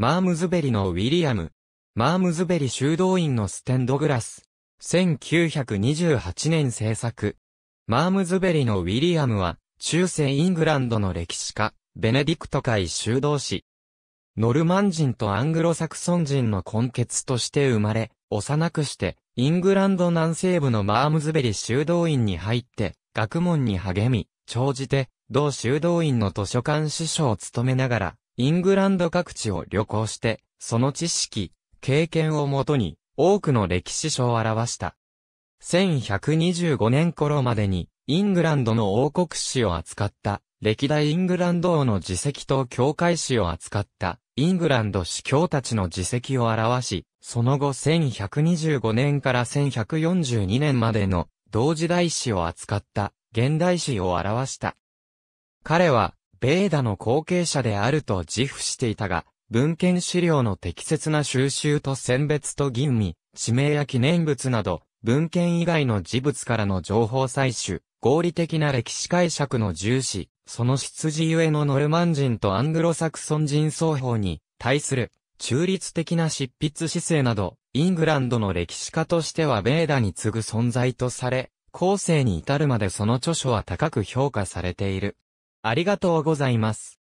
マームズベリのウィリアム。マームズベリ修道院のステンドグラス。1928年制作。マームズベリのウィリアムは、中世イングランドの歴史家、ベネディクト会修道士。ノルマン人とアングロサクソン人の根血として生まれ、幼くして、イングランド南西部のマームズベリ修道院に入って、学問に励み、長じて、同修道院の図書館師匠を務めながら、イングランド各地を旅行して、その知識、経験をもとに、多くの歴史書を表した。1125年頃までに、イングランドの王国史を扱った、歴代イングランド王の自責と教会史を扱った、イングランド司教たちの自責を表し、その後1125年から1142年までの同時代史を扱った現代史を表した。彼はベーダの後継者であると自負していたが、文献資料の適切な収集と選別と吟味、地名や記念物など、文献以外の事物からの情報採取、合理的な歴史解釈の重視、その羊ゆえのノルマン人とアングロサクソン人双方に対する中立的な執筆姿勢など、イングランドの歴史家としてはベーダに次ぐ存在とされ、後世に至るまでその著書は高く評価されている。ありがとうございます。